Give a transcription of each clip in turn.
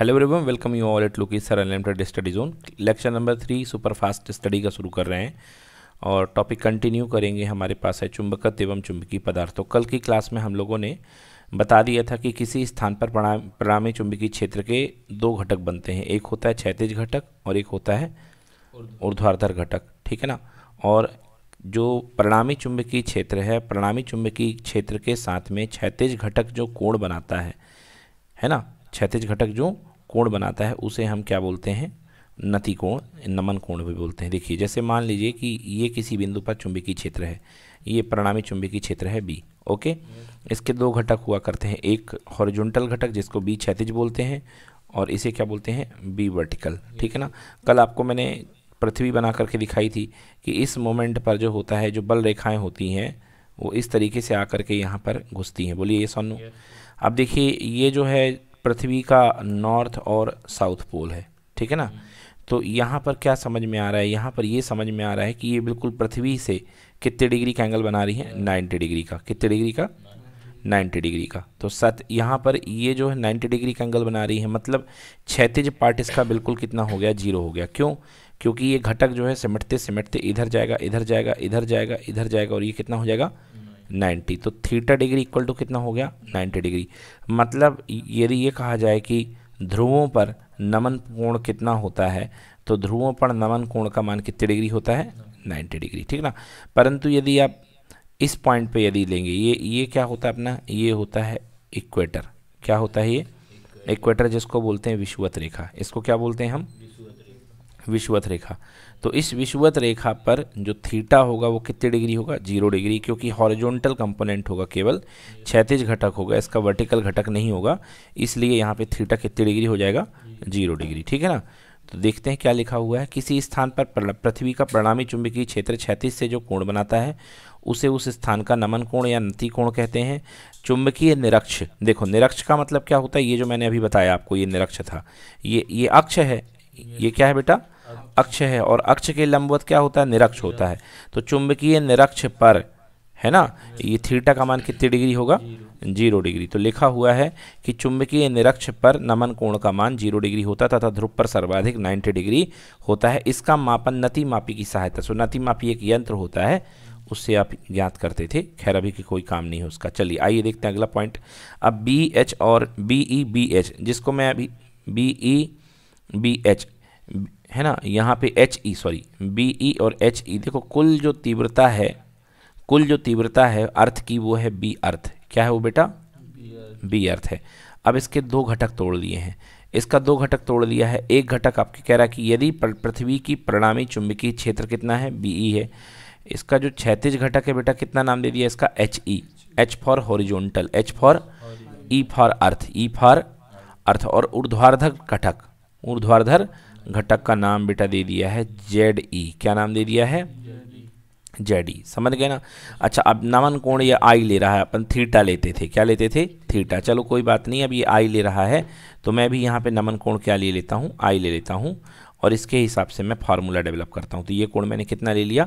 Hello everyone welcome you all at Lucky sir unlimited study zone lecture number three super fast study का शुरू कर रहे हैं और टॉपिक कंटिन्यू करेंगे हमारे पास है चुंबकत्व एवं चुंबकीय पदार्थों कल की क्लास में हम लोगों ने बता दिया था कि किसी स्थान पर प्रणामी चुंबकीय क्षेत्र के दो घटक बनते हैं एक होता है क्षैतिज घटक और एक होता है ऊर्ध्वाधर घटक ठीक है ना और जो परिणामी चुंबकीय क्षेत्र है परिणामी चुंबकीय क्षेत्र के साथ में क्षैतिज घटक जो कोण बनाता है है ना क्षैतिज घटक जो कोण बनाता है उसे हम क्या बोलते हैं नति कोण नमन कोण भी बोलते हैं देखिए जैसे मान लीजिए कि ये किसी बिंदु पर चुंबकीय क्षेत्र है ये परिणामी चुंबकीय क्षेत्र है बी ओके इसके दो घटक हुआ करते हैं एक हॉरिजॉन्टल घटक जिसको बी क्षैतिज बोलते हैं और इसे क्या बोलते हैं बी वर्टिकल ठीक है ना कल आपको मैंने पृथ्वी बना करके दिखाई थी कि इस मोमेंट पर जो होता है जो बल रेखाएँ होती हैं वो इस तरीके से आकर के यहाँ पर घुसती हैं बोलिए ये सोनू अब देखिए ये जो है पृथ्वी का नॉर्थ और साउथ पोल है ठीक है ना तो यहाँ पर क्या समझ में आ रहा है यहाँ पर ये समझ में आ रहा है कि ये बिल्कुल पृथ्वी से कितने डिग्री का एंगल बना रही है नाइन्टी डिग्री का कितने डिग्री का नाइन्टी डिग्री का तो सत यहाँ पर ये जो है नाइन्टी डिग्री का एंगल बना रही है मतलब क्षैतिज पार्ट इसका बिल्कुल कितना हो गया जीरो हो गया क्यों क्योंकि ये घटक जो है सिमटते सिमटते इधर जाएगा इधर जाएगा इधर जाएगा इधर जाएगा और ये कितना हो जाएगा 90 तो थीटा डिग्री इक्वल टू कितना हो गया 90 डिग्री मतलब यदि ये कहा जाए कि ध्रुवों पर नमन कोण कितना होता है तो ध्रुवों पर नमन कोण का मान कितने डिग्री होता है 90 डिग्री ठीक ना परंतु यदि आप इस पॉइंट पे यदि लेंगे ये ये क्या होता है अपना ये होता है इक्वेटर क्या होता है ये इक्वेटर जिसको बोलते हैं विश्ववत रेखा इसको क्या बोलते हैं हम विश्वत रेखा तो इस विश्वत रेखा पर जो थीटा होगा वो कितने डिग्री होगा जीरो डिग्री क्योंकि हॉरिजॉन्टल कंपोनेंट होगा केवल क्षैतिज घटक होगा इसका वर्टिकल घटक नहीं होगा इसलिए यहाँ पे थीटा कितने डिग्री हो जाएगा जीरो डिग्री ठीक है ना तो देखते हैं क्या लिखा हुआ है किसी स्थान पर पृथ्वी का परिणामी चुंबकीय क्षेत्र क्षैतिज से जो कोण बनाता है उसे उस स्थान का नमन कोण या नति कोण कहते हैं चुंबकीय निरक्ष देखो निरक्ष का मतलब क्या होता है ये जो मैंने अभी बताया आपको ये निरक्ष था ये ये अक्ष है ये क्या है बेटा अक्ष है और अक्ष के लंबवत क्या होता है निरक्ष होता है तो चुंबकीय निरक्ष पर है ना ये थीटा का मान कितनी डिग्री होगा जीरो डिग्री तो लिखा हुआ है कि चुंबकीय निरक्ष पर नमन कोण का मान जीरो डिग्री होता तथा ध्रुव पर सर्वाधिक नाइन्टी डिग्री होता है इसका मापन नती मापी की सहायता सो नती मापी एक यंत्र होता है उससे आप ज्ञात करते थे खैर अभी की कोई काम नहीं है उसका चलिए आइए देखते हैं अगला पॉइंट अब बी एच और बी ई बी एच जिसको मैं अभी बी ई बी एच है ना यहाँ पे H E sorry B E और एच ई e, देखो कुल जो तीव्रता है कुल जो तीव्रता है अर्थ की वो है बी अर्थ क्या है वो बेटा बी अर्थ है अब इसके दो घटक तोड़ लिए हैं इसका दो घटक तोड़ लिया है एक घटक आपके कह रहा है कि यदि पृथ्वी की परिणामी चुंबकीय क्षेत्र कितना है बी ई e है इसका जो छैतीस घटक है बेटा कितना नाम दे दिया इसका H E H for horizontal H for E for earth E for earth और ऊर्ध्वाधर घटक ऊर्ध्वाधर घटक का नाम बेटा दे दिया है जेड ई क्या नाम दे दिया है जेड ई समझ गए ना अच्छा अब नमन कोण ये आई ले रहा है अपन थीटा लेते थे क्या लेते थे थीटा चलो कोई बात नहीं अब ये आई ले रहा है तो मैं भी यहाँ पे नमन कोण क्या ले लेता हूँ आई ले लेता हूँ और इसके हिसाब से मैं फार्मूला डेवलप करता हूँ तो ये कोण मैंने कितना ले लिया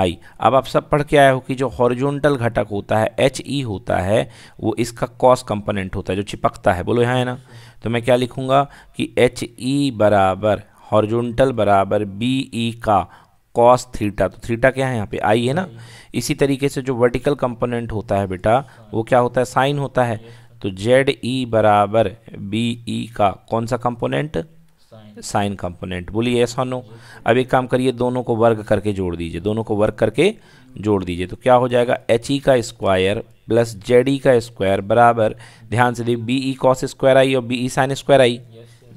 आई अब आप सब पढ़ के आए हो कि जो हॉरिजोनटल घटक होता है एच ई होता है वो इसका कॉस कंपोनेंट होता है जो चिपकता है बोलो यहाँ है ना तो मैं क्या लिखूँगा कि एच ई बराबर हॉर्जोंटल बराबर बी ई e का कॉस थीटा तो थीटा क्या है यहाँ पे आई है ना इसी तरीके से जो वर्टिकल कंपोनेंट होता है बेटा वो क्या होता है साइन होता है तो जेड ई e बराबर बी ई e का कौन सा कंपोनेंट साइन कंपोनेंट बोलिए ऐसा नो अब एक काम करिए दोनों को वर्ग करके जोड़ दीजिए दोनों को वर्ग करके जोड़ दीजिए तो क्या हो जाएगा एच ई का स्क्वायर प्लस जेड ई का स्क्वायर बराबर ध्यान से देखिए B E cos square I और B E sine square I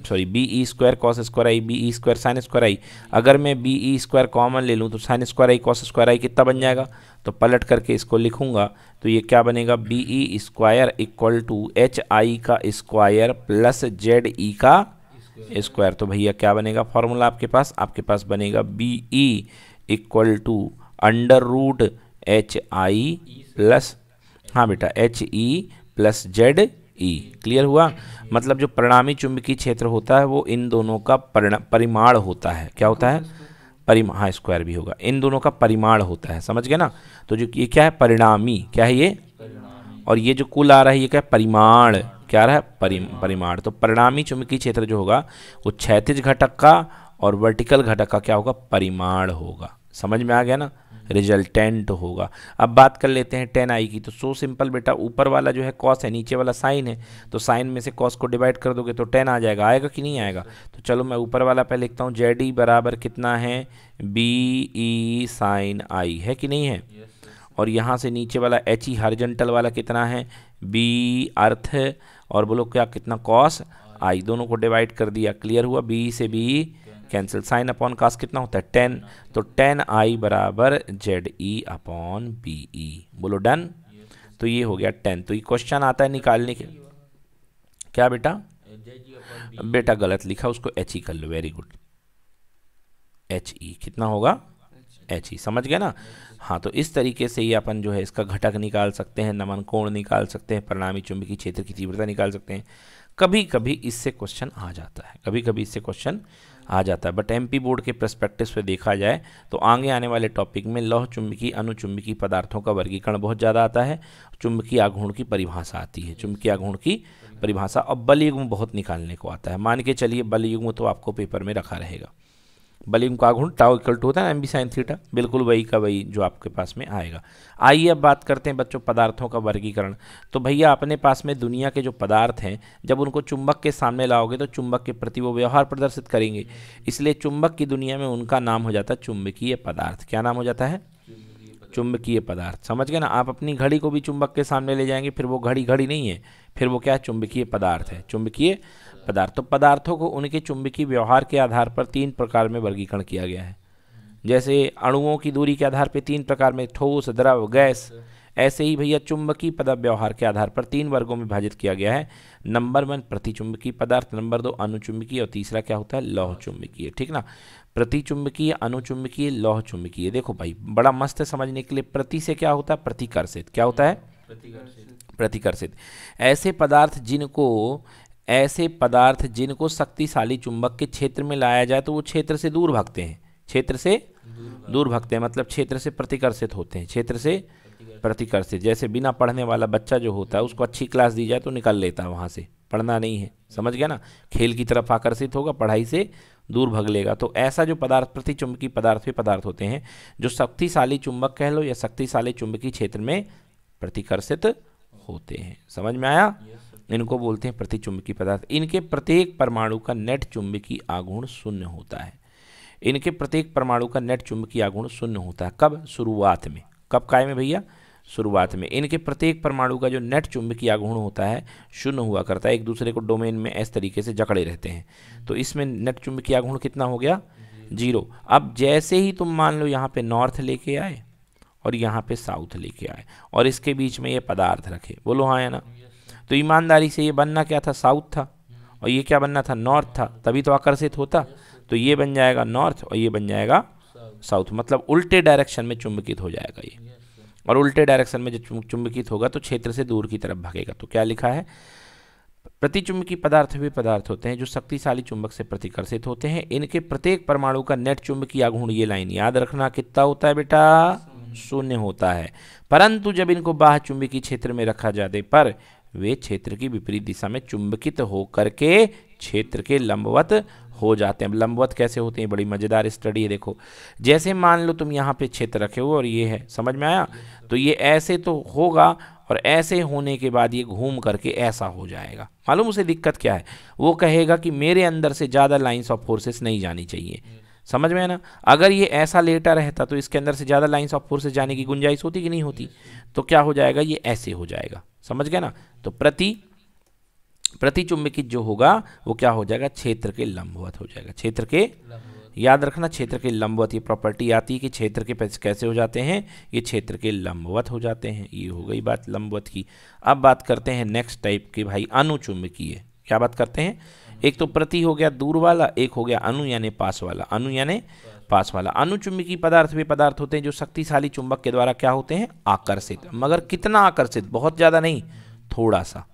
sorry B E square cos square I B E square sine square I अगर मैं बी ई स्क्वायर कॉमन ले लूँ तो sine square I cos square I कितना बन जाएगा तो पलट करके इसको लिखूंगा तो ये क्या बनेगा B E square equal to H I का स्क्वायर प्लस जेड ई का स्क्वायर तो भैया क्या बनेगा फॉर्मूला आपके पास आपके पास बनेगा B E equal to under root H I plus हाँ बेटा H E plus Z E e. Clear हुआ मतलब जो परिणामी चुंबकीय क्षेत्र होता है वो इन दोनों का परिमाण होता है क्या होता है परिमा हाँ स्क्वायर भी होगा इन दोनों का परिमाण होता है समझ गए ना तो जो ये क्या है परिणामी क्या है ये और ये जो कुल आ रहा है ये क्या है परिमाण क्या आ रहा है परि परिमाण तो परिणामी चुंबकीय क्षेत्र जो होगा वो क्षैतिज घटक का और वर्टिकल घटक का क्या होगा परिमाण होगा समझ में आ गया ना रिजल्टेंट होगा अब बात कर लेते हैं टेन आई की तो सो सिंपल बेटा ऊपर वाला जो है कॉस है नीचे वाला साइन है तो साइन में से कॉस को डिवाइड कर दोगे तो टेन आ जाएगा आएगा कि नहीं आएगा तो चलो मैं ऊपर वाला पहले लिखता हूँ जेड ई बराबर कितना है बी ई साइन आई है कि नहीं है और यहाँ से नीचे वाला एच ई हरजेंटल वाला कितना है बी अर्थ और बोलो क्या कितना कॉस आई दोनों को डिवाइड कर दिया क्लियर हुआ बी से B cancel sine upon cos कितना होता है टेन तो टेन आई बराबर Z E upon B E बोलो डन तो ये हो गया टेन तो ये क्वेश्चन आता है निकालने के क्या बेटा बेटा गलत लिखा उसको एच ई e कर लो वेरी गुड एच ई कितना होगा एच ई e। समझ गए ना हाँ तो इस तरीके से ही अपन जो है इसका घटक निकाल सकते हैं नमन कोण निकाल सकते हैं परिणामी चुंबकीय क्षेत्र की तीव्रता निकाल सकते हैं कभी कभी इससे क्वेश्चन आ जाता है कभी कभी इससे क्वेश्चन आ जाता है बट पी बोर्ड के प्रस्पेक्टिव से देखा जाए तो आगे आने वाले टॉपिक में लौह चुंबकीय अनुचुंबकीय पदार्थों का वर्गीकरण बहुत ज़्यादा आता है चुंबकीय आघूर्ण की परिभाषा आती है चुंबकीय आघूर्ण की परिभाषा अब बल युग्म बहुत निकालने को आता है मान के चलिए बल युग्म तो आपको पेपर में रखा रहेगा बलिंग का घुण टाओ इक्वल टू होता है एम बी साइन थीटा बिल्कुल वही का वही जो आपके पास में आएगा आइए अब बात करते हैं बच्चों पदार्थों का वर्गीकरण तो भैया अपने पास में दुनिया के जो पदार्थ हैं जब उनको चुंबक के सामने लाओगे तो चुंबक के प्रति वो व्यवहार प्रदर्शित करेंगे इसलिए चुंबक की दुनिया में उनका नाम हो जाता है चुंबकीय पदार्थ क्या नाम हो जाता है चुंबकीय पदार्थ समझ गए ना आप अपनी घड़ी को भी चुंबक के सामने ले जाएंगे फिर वो घड़ी घड़ी नहीं है फिर वो क्या है चुंबकीय पदार्थ है चुंबकीय पदार्थ तो पदार्थों को उनके चुंबकीय व्यवहार के आधार पर तीन प्रकार में वर्गीकरण किया गया है जैसे अणुओं की दूरी के आधार पर तीन प्रकार में ठोस द्रव गैस ऐसे ही भैया चुंबकीय पद व्यवहार के आधार पर तीन वर्गों में विभाजित किया गया है नंबर वन प्रतिचुंबकीय पदार्थ नंबर दो अनुचुंबकीय और तीसरा क्या होता है लौह चुंबकीय ठीक ना प्रतिचुंबकीय अनुचुंबकीय लौह चुंबकीय देखो भाई बड़ा मस्त है समझने के लिए प्रति से क्या होता है प्रतिकर्षित क्या होता है प्रतिकर्षित प्रतिकर्षित ऐसे पदार्थ जिनको ऐसे पदार्थ जिनको शक्तिशाली चुंबक के क्षेत्र में लाया जाए तो वो क्षेत्र से दूर भागते हैं क्षेत्र से दूर भागते हैं मतलब क्षेत्र से प्रतिकर्षित होते हैं क्षेत्र से प्रतिकर्षित जैसे बिना पढ़ने वाला बच्चा जो होता है उसको अच्छी क्लास दी जाए तो निकल लेता है वहाँ से पढ़ना नहीं है समझ गया ना खेल की तरफ आकर्षित होगा पढ़ाई से दूर भग लेगा तो ऐसा जो पदार्थ प्रतिचुंबकी पदार्थ भी पदार्थ होते हैं जो शक्तिशाली चुंबक कह लो या शक्तिशाली चुंबकीय क्षेत्र में प्रतिकर्षित होते हैं समझ में आया yes. इनको बोलते हैं प्रतिचुंबकी पदार्थ इनके प्रत्येक परमाणु का नेट चुंबकीय आगुण शून्य होता है इनके प्रत्येक परमाणु का नेट चुंबकीय आगुण शून्य होता है कब शुरुआत में कब काय में भैया शुरुआत में इनके प्रत्येक परमाणु का जो नेट चुंबकीय आगुण होता है शून्य हुआ करता है एक दूसरे को डोमेन में इस तरीके से जकड़े रहते हैं तो इसमें नेट चुंबकीय आगुण कितना हो गया जीरो अब जैसे ही तुम मान लो यहाँ पे नॉर्थ लेके आए और यहाँ पे साउथ लेके आए और इसके बीच में ये पदार्थ रखे बोलो हाँ या ना तो ईमानदारी से ये बनना क्या था साउथ था और ये क्या बनना था नॉर्थ था तभी तो आकर्षित होता तो ये बन जाएगा नॉर्थ और ये बन जाएगा साउथ मतलब उल्टे डायरेक्शन में चुंबकित हो जाएगा ये और उल्टे डायरेक्शन में जब चुंबकित होगा तो क्षेत्र से दूर की तरफ भागेगा तो क्या लिखा है प्रतिचुंबकीय पदार्थ भी पदार्थ होते हैं जो शक्तिशाली चुंबक से प्रतिकर्षित होते हैं इनके प्रत्येक परमाणु का नेट चुंबकीय आघूर्ण ये लाइन याद रखना कितना होता है बेटा शून्य होता है परंतु जब इनको बाह चुंबकीय क्षेत्र में रखा जाते पर वे क्षेत्र की विपरीत दिशा में चुंबकित होकर के क्षेत्र के लंबवत हो जाते हैं अब लंबवत कैसे होते हैं बड़ी मज़ेदार स्टडी है देखो जैसे मान लो तुम यहाँ पे क्षेत्र रखे हो और ये है समझ में आया तो ये ऐसे तो होगा और ऐसे होने के बाद ये घूम करके ऐसा हो जाएगा मालूम उसे दिक्कत क्या है वो कहेगा कि मेरे अंदर से ज़्यादा लाइन्स ऑफ फोर्सेस नहीं जानी चाहिए समझ में है ना अगर ये ऐसा लेटा रहता तो इसके अंदर से ज़्यादा लाइन्स ऑफ फोर्सेस जाने की गुंजाइश होती कि नहीं होती तो क्या हो जाएगा ये ऐसे हो जाएगा समझ गया ना तो प्रति प्रतिचुंबकित जो होगा वो क्या हो जाएगा क्षेत्र के लंबवत हो जाएगा क्षेत्र के याद रखना क्षेत्र के लंबवत ये प्रॉपर्टी आती है कि क्षेत्र के पैसे कैसे हो जाते हैं ये क्षेत्र के लंबवत हो जाते हैं ये हो गई बात लंबवत की अब बात करते हैं नेक्स्ट टाइप के भाई अनुचुंबकीय क्या बात करते हैं एक तो प्रति हो गया दूर वाला एक हो गया अनु यानी पास वाला अनु यानी पास वाला अनुचुंबकीय पदार्थ वे पदार्थ होते हैं जो शक्तिशाली चुंबक के द्वारा क्या होते हैं आकर्षित मगर कितना आकर्षित बहुत ज़्यादा नहीं थोड़ा सा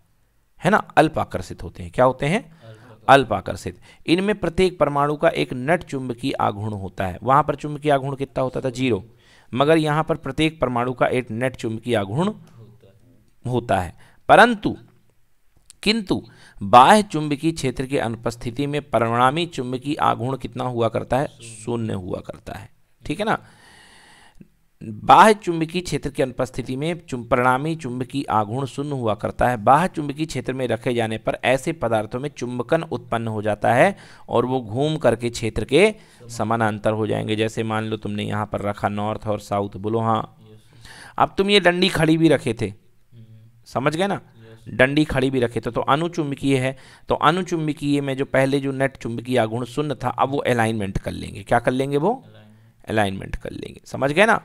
है ना अल्प आकर्षित होते हैं क्या होते हैं अल्प आकर्षित इनमें प्रत्येक परमाणु का एक नट चुंबकीय आघूर्ण होता है वहां पर चुंबकीय आघूर्ण कितना होता था जीरो मगर यहां पर प्रत्येक परमाणु का एक नट चुंबकीय आघूर्ण होता है परंतु किंतु बाह्य चुंबकीय क्षेत्र की अनुपस्थिति में परिणामी चुंबकीय आघूर्ण कितना हुआ करता है शून्य हुआ करता है ठीक है ना बाह्य चुंबकीय क्षेत्र की अनुपस्थिति में चुम परिणामी चुंबकीय आघूर्ण शून्य हुआ करता है बाह्य चुंबकीय क्षेत्र में रखे जाने पर ऐसे पदार्थों में चुंबकन उत्पन्न हो जाता है और वो घूम करके क्षेत्र के समानांतर हो जाएंगे जैसे मान लो तुमने यहाँ पर रखा नॉर्थ और साउथ बोलो हाँ अब तुम ये डंडी खड़ी भी रखे थे समझ गए ना डंडी खड़ी भी रखे थे तो अनुचुंबकीय है तो अनुचुंबकीय में जो पहले जो नेट चुंबकीय आगुण शून्य था अब वो अलाइनमेंट कर लेंगे क्या कर लेंगे वो अलाइनमेंट कर लेंगे समझ गए ना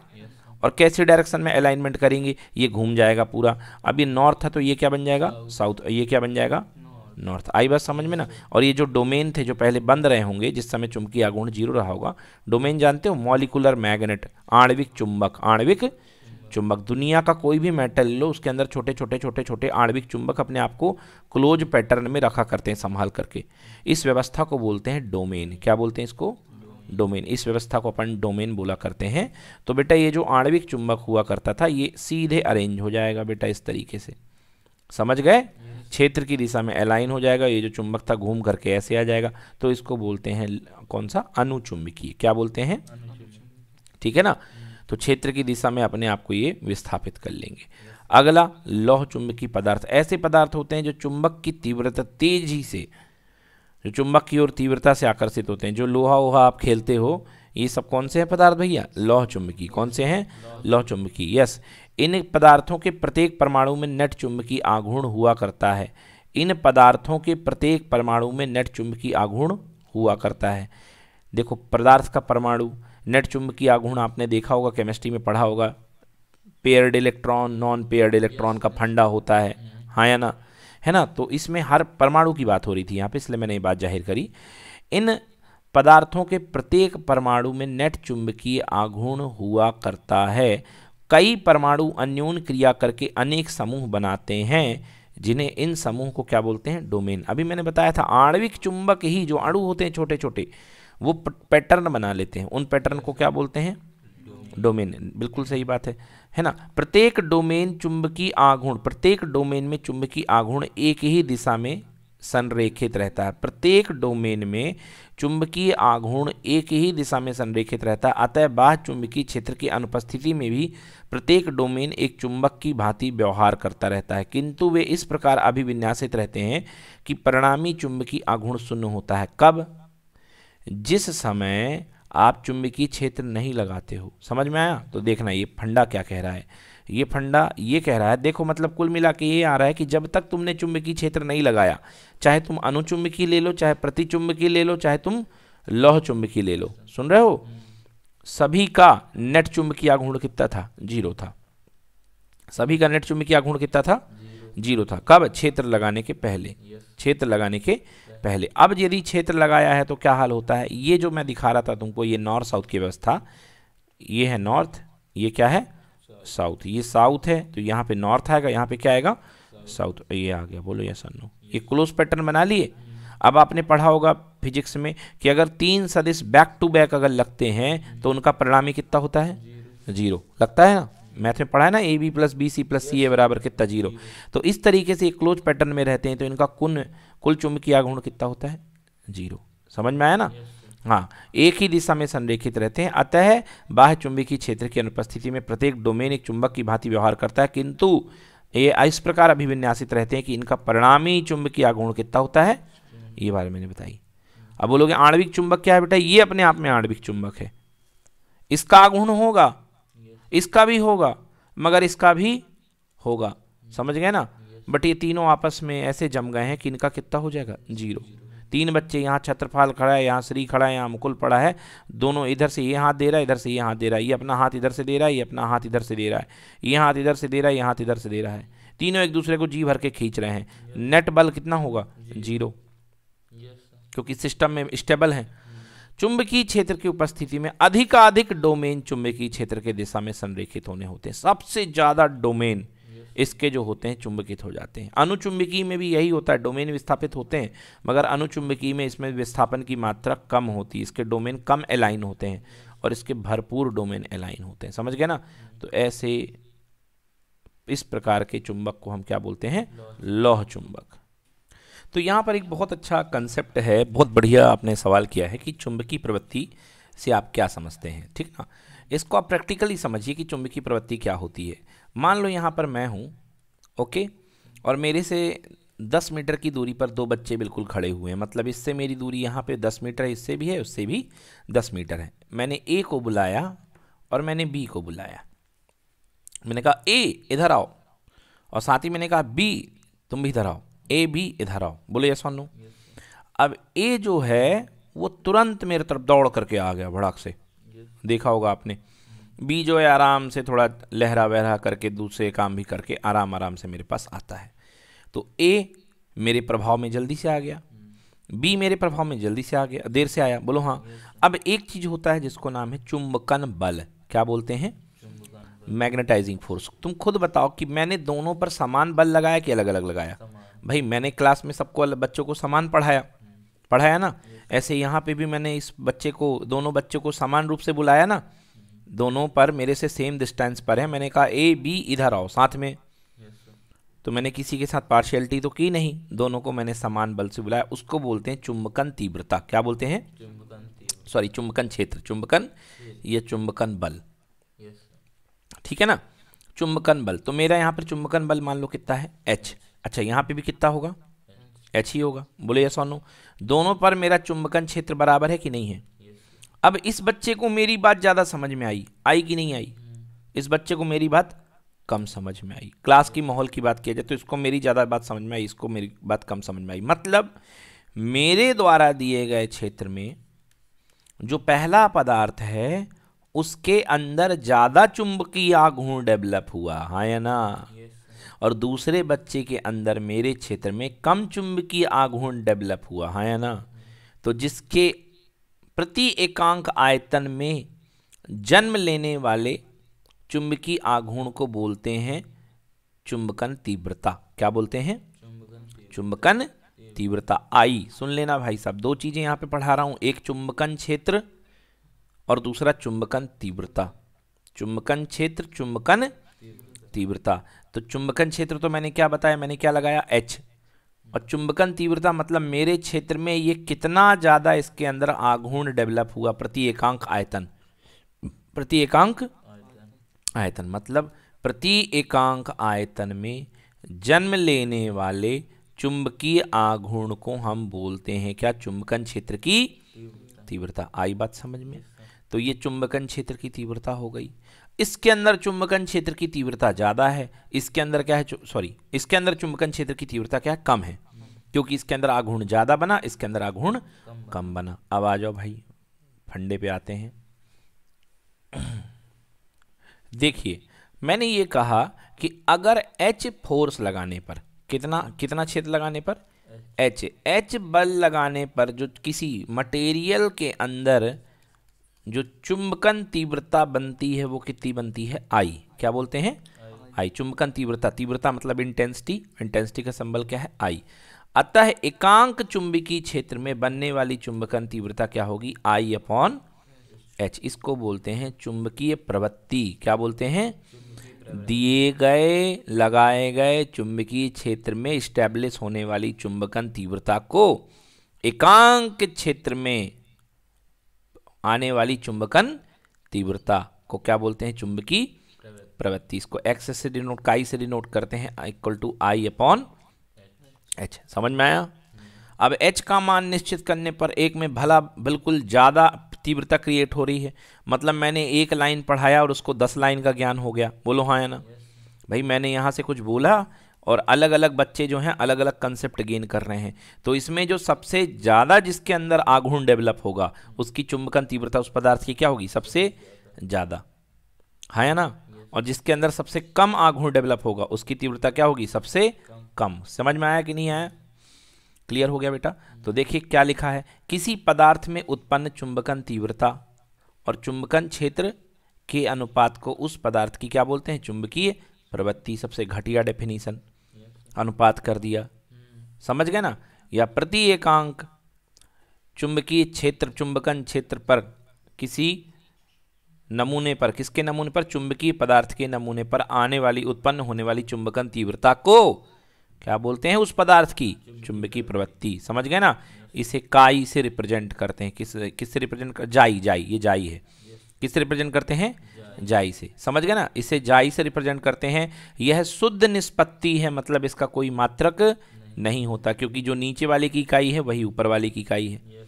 और कैसे डायरेक्शन में अलाइनमेंट करेंगे ये घूम जाएगा पूरा अब ये नॉर्थ है तो ये क्या बन जाएगा साउथ ये क्या बन जाएगा नॉर्थ आई बात समझ में ना और ये जो डोमेन थे जो पहले बंद रहे होंगे जिस समय चुंबकीय आगुण जीरो रहा होगा डोमेन जानते हो मॉलिकुलर मैग्नेट आणविक चुंबक आणविक चुंबक दुनिया का कोई भी मेटल लो उसके अंदर छोटे छोटे छोटे छोटे आणविक चुंबक अपने आप को क्लोज पैटर्न में रखा करते हैं संभाल करके इस व्यवस्था को बोलते हैं डोमेन क्या बोलते हैं इसको डोमेन इस व्यवस्था को अपन डोमेन बोला करते हैं तो बेटा ये जो आणविक चुंबक हुआ करता था ये सीधे अरेंज हो जाएगा बेटा इस तरीके से समझ गए क्षेत्र की दिशा में अलाइन हो जाएगा ये जो चुंबक था घूम करके ऐसे आ जाएगा तो इसको बोलते हैं कौन सा अनुचुंबकीय क्या बोलते हैं ठीक है ना तो क्षेत्र की दिशा में अपने आप को ये विस्थापित कर लेंगे अगला लौह चुंबकीय पदार्थ ऐसे पदार्थ होते हैं जो चुंबक की तीव्रता तेजी से जो चुंबक की ओर तीव्रता से आकर्षित होते हैं जो लोहा वोहा आप खेलते हो ये सब कौन से हैं पदार्थ भैया लौह चुंबकीय कौन से हैं लौह चुंबकीय यस इन पदार्थों के प्रत्येक परमाणु में नट चुंबकीय आघूर्ण हुआ करता है इन पदार्थों के प्रत्येक परमाणु में नट चुंबकीय आघूर्ण हुआ करता है देखो पदार्थ का परमाणु नेट चुंबकीय आघूर्ण आपने देखा होगा केमिस्ट्री में पढ़ा होगा paired electron non paired electron का फंडा होता है हाँ या ना है ना तो इसमें हर परमाणु की बात हो रही थी यहाँ पे इसलिए मैंने ये बात जाहिर करी इन पदार्थों के प्रत्येक परमाणु में नेट चुंबकीय आघूर्ण हुआ करता है कई परमाणु अन्योन क्रिया करके अनेक समूह बनाते हैं जिन्हें इन समूह को क्या बोलते हैं डोमेन अभी मैंने बताया था आणविक चुंबक ही जो अणु होते हैं छोटे छोटे वो पैटर्न बना लेते हैं उन पैटर्न को क्या बोलते हैं डोमेन बिल्कुल सही बात है है ना प्रत्येक डोमेन चुंबकीय आघूर्ण प्रत्येक डोमेन में चुंबकीय आघूर्ण एक ही दिशा में संरेखित रहता है प्रत्येक डोमेन में चुंबकीय आघूर्ण एक ही दिशा में संरेखित रहता है अतः बाह्य चुंबकीय क्षेत्र की अनुपस्थिति में भी प्रत्येक डोमेन एक चुंबक की भांति व्यवहार करता रहता है किंतु वे इस प्रकार अभिविन्यासित रहते हैं कि परिणामी चुंबकीय आघूर्ण शून्य होता है कब जिस समय आप चुंबकीय क्षेत्र नहीं लगाते हो समझ में आया तो देखना ये फंडा क्या कह रहा है ये फंडा ये कह रहा है देखो मतलब कुल मिला के ये आ रहा है कि जब तक तुमने चुंबकीय क्षेत्र नहीं लगाया चाहे तुम अनुचुंबकीय ले लो चाहे प्रतिचुंबकीय ले लो चाहे तुम लौह चुंबकीय ले लो सुन रहे हो सभी का नेट चुंबकीय आघूर्ण कितना था जीरो था सभी का नेट चुंबकीय आघूर्ण कितना था जीरो था कब क्षेत्र लगाने के पहले क्षेत्र लगाने के पहले अब यदि क्षेत्र लगाया है तो क्या हाल होता है ये जो मैं दिखा रहा था तुमको ये नॉर्थ साउथ की व्यवस्था ये है नॉर्थ ये क्या है साउथ ये साउथ है तो यहाँ पे नॉर्थ आएगा यहाँ पे क्या आएगा साउथ ये आ गया बोलो या सन्नो ये क्लोज पैटर्न बना लिए अब आपने पढ़ा होगा फिजिक्स में कि अगर तीन सदस्य बैक टू बैक अगर लगते हैं तो उनका परिणामी कितना होता है जीरो लगता है ना मैथ में पढ़ा है ना A B plus B C plus C A बराबर कितना जीरो तो इस तरीके से क्लोज पैटर्न में रहते हैं तो इनका कुन कुल चुंबकीय आघूर्ण कितना होता है जीरो समझ में आया ना हाँ एक ही दिशा में संरेखित रहते हैं अतः बाह्य चुंबकीय क्षेत्र की अनुपस्थिति में प्रत्येक डोमेन एक चुंबक की भांति व्यवहार करता है किंतु ये इस प्रकार अभिविन्यासित रहते हैं कि इनका परिणामी चुंबकीय आगुण कितना होता है ये बारे में बताई अब बोलोगे आणविक चुंबक क्या है बेटा ये अपने आप में आणविक चुंबक है इसका आगुण होगा इसका भी होगा मगर इसका भी होगा समझ गए ना बट ये तीनों आपस में ऐसे जम गए हैं कि इनका कितना हो जाएगा जीरो तीन बच्चे यहाँ छत्रपाल खड़ा है यहाँ श्री खड़ा है यहाँ मुकुल पड़ा है दोनों इधर से ये हाथ दे रहा है इधर से ये हाथ दे रहा है ये अपना हाथ इधर से दे रहा है ये अपना हाथ इधर से दे रहा है ये हाथ इधर से दे रहा है ये हाथ इधर से दे रहा है तीनों एक दूसरे को जी भर के खींच रहे हैं नेट बल कितना होगा जीरो क्योंकि सिस्टम में स्टेबल है चुंबकीय क्षेत्र की उपस्थिति में अधिकाधिक डोमेन चुंबकीय क्षेत्र के दिशा में संरेखित होने होते हैं सबसे ज़्यादा डोमेन इसके जो होते हैं चुंबकित हो जाते हैं अनुचुंबकीय में भी यही होता है डोमेन विस्थापित होते हैं मगर अनुचुंबकीय में इसमें विस्थापन की मात्रा कम होती है इसके डोमेन कम एलाइन होते हैं और इसके भरपूर डोमेन अलाइन होते हैं समझ गए ना तो ऐसे इस प्रकार के चुंबक को हम क्या बोलते हैं लौह चुंबक तो यहाँ पर एक बहुत अच्छा कंसेप्ट है बहुत बढ़िया आपने सवाल किया है कि चुंबकीय प्रवृत्ति से आप क्या समझते हैं ठीक ना इसको आप प्रैक्टिकली समझिए कि चुंबकीय प्रवृत्ति क्या होती है मान लो यहाँ पर मैं हूँ ओके और मेरे से दस मीटर की दूरी पर दो बच्चे बिल्कुल खड़े हुए हैं मतलब इससे मेरी दूरी यहाँ पे दस मीटर है इससे भी है उससे भी दस मीटर है मैंने ए को बुलाया और मैंने बी को बुलाया मैंने कहा ए इधर आओ और साथ ही मैंने कहा बी तुम भी इधर आओ ए बी इधर आओ बोले यस अब ए जो है वो तुरंत मेरे तरफ दौड़ करके आ गया भड़ाक से देखा होगा आपने बी जो है आराम से थोड़ा लहरा वहरा करके दूसरे काम भी करके आराम आराम से मेरे पास आता है तो ए मेरे प्रभाव में जल्दी से आ गया बी मेरे प्रभाव में जल्दी से आ गया देर से आया बोलो हाँ अब एक चीज़ होता है जिसको नाम है चुंबकन बल क्या बोलते हैं मैग्नेटाइजिंग फोर्स तुम खुद बताओ कि मैंने दोनों पर समान बल लगाया कि अलग अलग लगाया भाई मैंने क्लास में सबको बच्चों को समान पढ़ाया पढ़ाया ना ऐसे यहाँ पे भी मैंने इस बच्चे को दोनों बच्चों को समान रूप से बुलाया ना दोनों पर मेरे से सेम डिस्टेंस पर है मैंने कहा ए बी इधर आओ साथ में तो मैंने किसी के साथ पार्शियलिटी तो की नहीं दोनों को मैंने समान बल से बुलाया उसको बोलते हैं चुंबकन तीव्रता क्या बोलते हैं सॉरी चुंबकन क्षेत्र चुंबकन ये चुंबकन बल ठीक है ना चुंबकन बल तो मेरा यहाँ पर चुंबकन बल मान लो कितना है एच अच्छा यहाँ पे भी कितना होगा एच ही होगा बोले या सोनो दोनों पर मेरा चुंबकन क्षेत्र बराबर है कि नहीं है अब इस बच्चे को मेरी बात ज़्यादा समझ में आई आई कि नहीं आई इस बच्चे को मेरी बात कम समझ में आई क्लास की माहौल की बात किया जाए तो इसको मेरी ज़्यादा बात समझ में आई इसको मेरी बात कम समझ में आई मतलब मेरे द्वारा दिए गए क्षेत्र में जो पहला पदार्थ है उसके अंदर ज़्यादा चुंबकीय आघूर्ण डेवलप हुआ हाँ या ना और दूसरे बच्चे के अंदर मेरे क्षेत्र में कम चुंबकीय आघूर्ण डेवलप हुआ है हाँ या ना तो जिसके प्रति एकांक आयतन में जन्म लेने वाले चुंबकीय आघूर्ण को बोलते हैं चुंबकन तीव्रता क्या बोलते हैं चुंबकन तीव्रता आई सुन लेना भाई साहब दो चीज़ें यहां पे पढ़ा रहा हूं एक चुंबकन क्षेत्र और दूसरा चुंबकन तीव्रता चुंबकन क्षेत्र चुंबकन तीव्रता तो चुंबकन क्षेत्र तो मैंने क्या बताया मैंने क्या लगाया एच और चुंबकन तीव्रता मतलब मेरे क्षेत्र में ये कितना ज़्यादा इसके अंदर आघूर्ण डेवलप हुआ प्रति एकांक आयतन प्रति एकांक आयतन मतलब प्रति एकांक आयतन में जन्म लेने वाले चुंबकीय आघूर्ण को हम बोलते हैं क्या चुंबकन क्षेत्र की तीव्रता आई बात समझ में तो ये चुंबकन क्षेत्र की तीव्रता हो गई इसके अंदर चुंबकन क्षेत्र की तीव्रता ज़्यादा है इसके अंदर क्या है सॉरी इसके अंदर चुंबकन क्षेत्र की तीव्रता क्या है कम है क्योंकि इसके अंदर आघूर्ण ज़्यादा बना इसके अंदर आघूर्ण कम बना अब आ जाओ भाई फंडे पे आते हैं देखिए मैंने ये कहा कि अगर एच फोर्स लगाने पर कितना कितना क्षेत्र लगाने पर एच एच बल लगाने पर जो किसी मटेरियल के अंदर जो चुंबकन तीव्रता बनती है वो कितनी बनती है आई क्या बोलते हैं आई चुंबकन तीव्रता तीव्रता मतलब इंटेंसिटी इंटेंसिटी का संबल क्या है आई अतः एकांक चुंबकीय क्षेत्र में बनने वाली चुंबकन तीव्रता क्या होगी आई अपॉन एच इसको बोलते हैं चुंबकीय प्रवृत्ति क्या बोलते हैं दिए गए लगाए गए चुंबकीय क्षेत्र में स्टैब्लिश होने वाली चुंबकन तीव्रता को एकांक क्षेत्र में आने वाली चुंबकन तीव्रता को क्या बोलते हैं चुंबकी प्रवृत्ति इसको एक्स से डिनोट काई से डिनोट करते हैं equal to I upon H समझ में आया हम्म। अब एच का मान निश्चित करने पर एक में भला बिल्कुल ज़्यादा तीव्रता क्रिएट हो रही है मतलब मैंने एक लाइन पढ़ाया और उसको दस लाइन का ज्ञान हो गया बोलो हाँ या ना भाई मैंने यहाँ से कुछ बोला और अलग अलग बच्चे जो हैं अलग अलग कंसेप्ट गेन कर रहे हैं तो इसमें जो सबसे ज़्यादा जिसके अंदर आघूर्ण डेवलप होगा उसकी चुंबकन तीव्रता उस पदार्थ की क्या होगी सबसे ज़्यादा है ना और जिसके अंदर सबसे कम आघूर्ण डेवलप होगा उसकी तीव्रता क्या होगी सबसे कम समझ में आया कि नहीं आया क्लियर हो गया बेटा तो देखिए क्या लिखा है किसी पदार्थ में उत्पन्न चुंबकन तीव्रता और चुंबकन क्षेत्र के अनुपात को उस पदार्थ की क्या बोलते हैं चुंबकीय प्रवृत्ति सबसे घटिया डेफिनेशन अनुपात कर दिया समझ गए ना या प्रति एकांक चुंबकीय क्षेत्र चुंबकन क्षेत्र पर किसी नमूने पर किसके नमूने पर चुंबकीय पदार्थ के नमूने पर आने वाली उत्पन्न होने वाली चुंबकन तीव्रता को क्या बोलते हैं उस पदार्थ की चुंबकीय प्रवृत्ति समझ गए ना इसे काई से रिप्रेजेंट करते हैं किस किससे रिप्रेजेंट कर जाई जाई ये जाई है किससे रिप्रेजेंट करते हैं जाई से समझ गए ना इसे जाई से रिप्रेजेंट करते हैं यह शुद्ध निष्पत्ति है मतलब इसका कोई मात्रक नहीं, नहीं होता क्योंकि जो नीचे वाले की इकाई है वही ऊपर वाले की इकाई है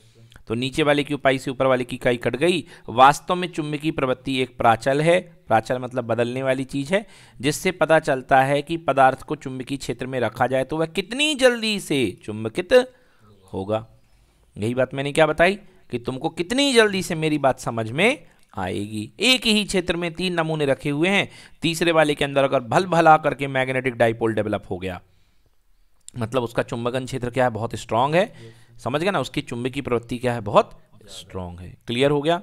तो नीचे वाले की उपाई से ऊपर वाले की इकाई कट गई वास्तव में चुंबकीय प्रवृत्ति एक प्राचल है प्राचल मतलब बदलने वाली चीज़ है जिससे पता चलता है कि पदार्थ को चुंबकीय क्षेत्र में रखा जाए तो वह कितनी जल्दी से चुंबकित होगा यही बात मैंने क्या बताई कि तुमको कितनी जल्दी से मेरी बात समझ में आएगी एक ही क्षेत्र में तीन नमूने रखे हुए हैं तीसरे वाले के अंदर अगर भल भला करके मैग्नेटिक डाइपोल डेवलप हो गया मतलब उसका चुंबकन क्षेत्र क्या है बहुत स्ट्रांग है समझ गया ना उसकी चुंबकीय प्रवृत्ति क्या है बहुत स्ट्रांग है क्लियर हो गया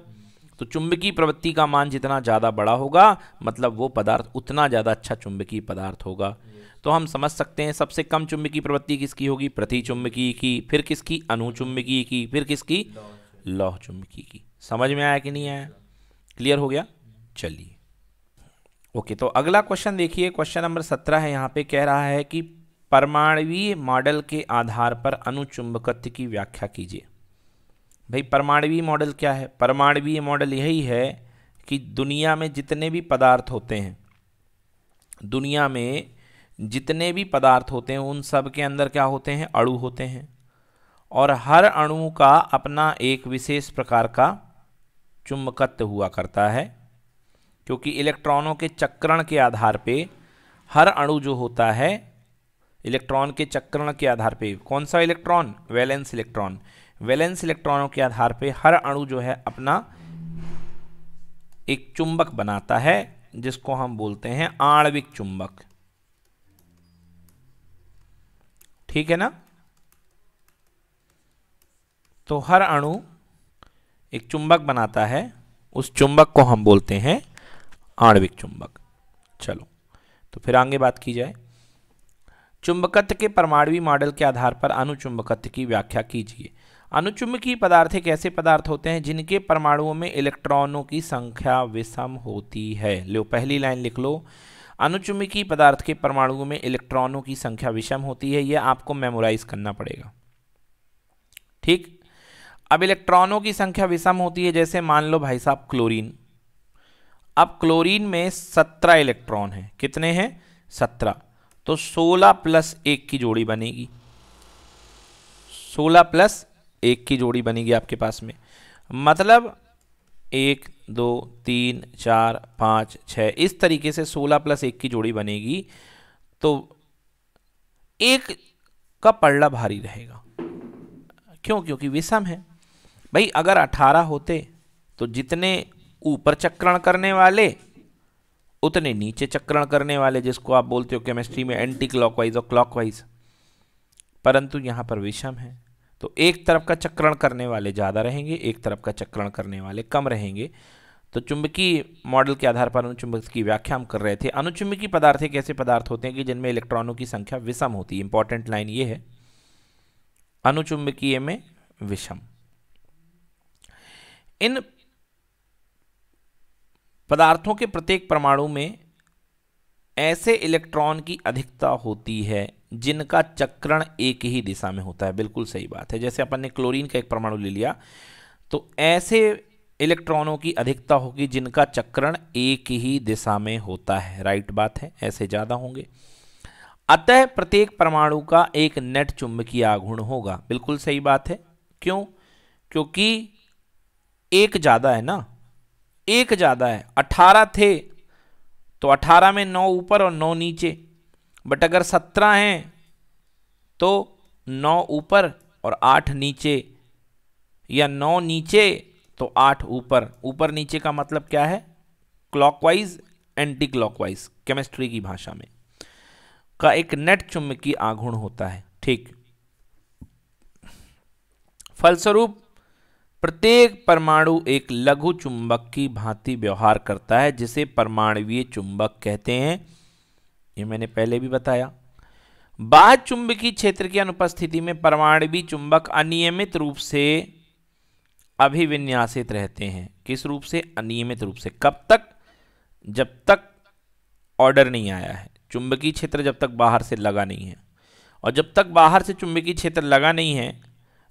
तो चुंबकीय प्रवृत्ति का मान जितना ज़्यादा बड़ा होगा मतलब वो पदार्थ उतना ज़्यादा अच्छा चुंबकीय पदार्थ होगा तो हम समझ सकते हैं सबसे कम चुंबकीय प्रवृत्ति किसकी होगी प्रति चुंबकीय की फिर किसकी अनुचुंबकीय की फिर किसकी लौह चुंबकीय की समझ में आया कि नहीं आया क्लियर हो गया चलिए ओके तो अगला क्वेश्चन देखिए क्वेश्चन नंबर सत्रह है यहाँ पे कह रहा है कि परमाणवीय मॉडल के आधार पर अनुचुंबकत्व की व्याख्या कीजिए भाई परमाणवीय मॉडल क्या है परमाणवीय मॉडल यही है कि दुनिया में जितने भी पदार्थ होते हैं दुनिया में जितने भी पदार्थ होते हैं उन सब के अंदर क्या होते हैं अणु होते हैं और हर अणु का अपना एक विशेष प्रकार का चुंबकत्व हुआ करता है क्योंकि इलेक्ट्रॉनों के चक्रण के आधार पे हर अणु जो होता है इलेक्ट्रॉन के चक्रण के आधार पे कौन सा इलेक्ट्रॉन वैलेंस इलेक्ट्रॉन वैलेंस इलेक्ट्रॉनों के आधार पे हर अणु जो है अपना एक चुंबक बनाता है जिसको हम बोलते हैं आणविक चुंबक ठीक है ना तो हर अणु एक चुंबक बनाता है उस चुंबक को हम बोलते हैं आणविक चुंबक चलो तो फिर आगे बात की जाए चुंबकत्व के परमाणवी मॉडल के आधार पर अनुचुंबकत्व की व्याख्या कीजिए अनुचुंबकीय पदार्थ एक ऐसे पदार्थ होते हैं जिनके परमाणुओं में इलेक्ट्रॉनों की संख्या विषम होती है लो पहली लाइन लिख लो अनुचुंबकीय पदार्थ के परमाणुओं में इलेक्ट्रॉनों की संख्या विषम होती है यह आपको मेमोराइज करना पड़ेगा ठीक अब इलेक्ट्रॉनों की संख्या विषम होती है जैसे मान लो भाई साहब क्लोरीन अब क्लोरीन में सत्रह इलेक्ट्रॉन हैं कितने हैं सत्रह तो सोलह प्लस एक की जोड़ी बनेगी सोलह प्लस एक की जोड़ी बनेगी आपके पास में मतलब एक दो तीन चार पाँच छः इस तरीके से सोलह प्लस एक की जोड़ी बनेगी तो एक का पड़ला भारी रहेगा क्यों क्योंकि विषम है भाई अगर अठारह होते तो जितने ऊपर चक्रण करने वाले उतने नीचे चक्रण करने वाले जिसको आप बोलते हो केमिस्ट्री में एंटी क्लॉकवाइज और क्लॉकवाइज परंतु यहाँ पर विषम है तो एक तरफ का चक्रण करने वाले ज़्यादा रहेंगे एक तरफ का चक्रण करने वाले कम रहेंगे तो चुंबकीय मॉडल के आधार पर अनुचुंबक की व्याख्या हम कर रहे थे अनुचुंबकीय पदार्थ एक ऐसे पदार्थ होते हैं कि जिनमें इलेक्ट्रॉनों की संख्या विषम होती है इंपॉर्टेंट लाइन ये है अनुचुंबकीय में विषम इन पदार्थों के प्रत्येक परमाणु में ऐसे इलेक्ट्रॉन की अधिकता होती है जिनका चक्रण एक ही दिशा में होता है बिल्कुल सही बात है जैसे अपन ने क्लोरीन का एक परमाणु ले लिया तो ऐसे इलेक्ट्रॉनों की अधिकता होगी जिनका चक्रण एक ही दिशा में होता है राइट बात है ऐसे ज़्यादा होंगे अतः प्रत्येक परमाणु का एक नेट चुंबकीय आघूर्ण होगा बिल्कुल सही बात है क्यों क्योंकि एक ज़्यादा है ना एक ज़्यादा है अठारह थे तो अठारह में नौ ऊपर और नौ नीचे बट अगर सत्रह हैं तो नौ ऊपर और आठ नीचे या नौ नीचे तो आठ ऊपर ऊपर नीचे का मतलब क्या है क्लॉकवाइज एंटी क्लॉकवाइज केमिस्ट्री की भाषा में का एक नेट चुंबकीय आघूर्ण होता है ठीक फलस्वरूप प्रत्येक परमाणु एक लघु चुंबक की भांति व्यवहार करता है जिसे परमाणुवीय चुंबक कहते हैं ये मैंने पहले भी बताया बाद चुंबकीय क्षेत्र की अनुपस्थिति में परमाणुवीय चुंबक अनियमित रूप से अभिविन्यासित रहते हैं किस रूप से अनियमित रूप से कब तक जब तक ऑर्डर नहीं आया है चुंबकीय क्षेत्र जब तक बाहर से लगा नहीं है और जब तक बाहर से चुंबकीय क्षेत्र लगा नहीं है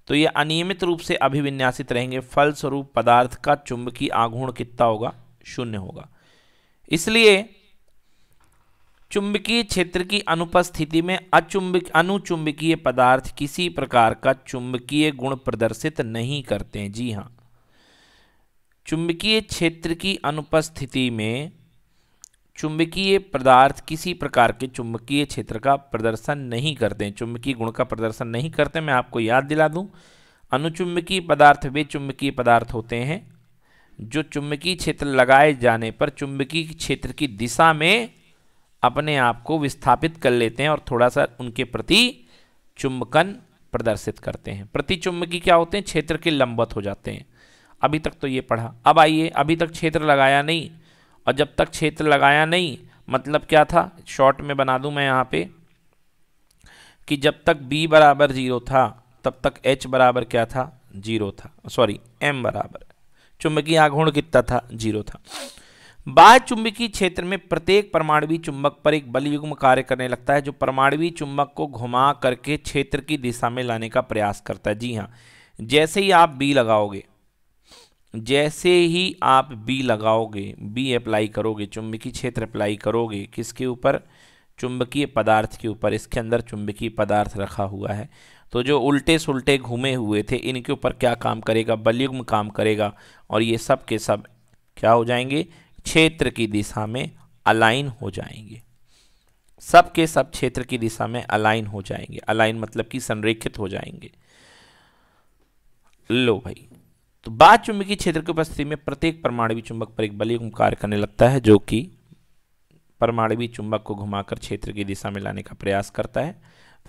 तो ये अनियमित रूप से अभिविन्यासित रहेंगे फलस्वरूप पदार्थ का चुंबकीय आघूर्ण कितना होगा शून्य होगा इसलिए चुंबकीय क्षेत्र की अनुपस्थिति में अचुंबक अनुचुंबकीय पदार्थ किसी प्रकार का चुंबकीय गुण प्रदर्शित नहीं करते हैं जी हाँ चुंबकीय क्षेत्र की अनुपस्थिति में चुंबकीय पदार्थ किसी प्रकार के चुंबकीय क्षेत्र का प्रदर्शन नहीं करते चुंबकीय गुण का प्रदर्शन नहीं करते मैं आपको याद दिला दूं अनुचुंबकीय पदार्थ वे चुंबकीय पदार्थ होते हैं जो चुंबकीय क्षेत्र लगाए जाने पर चुंबकीय क्षेत्र की दिशा में अपने आप को विस्थापित कर लेते हैं और थोड़ा सा उनके प्रति चुंबकन प्रदर्शित करते हैं प्रति चुंबकीय क्या होते हैं क्षेत्र के लंबवत हो जाते हैं अभी तक तो ये पढ़ा अब आइए अभी तक क्षेत्र लगाया नहीं और जब तक क्षेत्र लगाया नहीं मतलब क्या था शॉर्ट में बना दूं मैं यहाँ पे कि जब तक b बराबर जीरो था तब तक h बराबर क्या था जीरो था सॉरी m बराबर चुंबकीय आघूर्ण कितना था जीरो था बाह्य चुंबकीय क्षेत्र में प्रत्येक परमाणवी चुंबक पर एक बल युग्म कार्य करने लगता है जो परमाणवी चुंबक को घुमा करके क्षेत्र की दिशा में लाने का प्रयास करता है जी हाँ जैसे ही आप बी लगाओगे जैसे ही आप बी लगाओगे बी अप्लाई करोगे चुंबकीय क्षेत्र अप्लाई करोगे किसके ऊपर चुंबकीय पदार्थ के ऊपर इसके अंदर चुंबकीय पदार्थ रखा हुआ है तो जो उल्टे सुलटे घूमे हुए थे इनके ऊपर क्या काम करेगा बलयुग्म काम करेगा और ये सब के सब क्या हो जाएंगे क्षेत्र की दिशा में अलाइन हो जाएंगे सब के सब क्षेत्र की दिशा में अलाइन हो जाएंगे अलाइन मतलब कि संरेखित हो जाएंगे लो भाई तो बाद चुंबकीय क्षेत्र की उपस्थिति में प्रत्येक परमाणवी चुंबक पर एक बलयुग्म कार्य करने लगता है जो कि परमाणवी चुंबक को घुमाकर क्षेत्र की दिशा में लाने का प्रयास करता है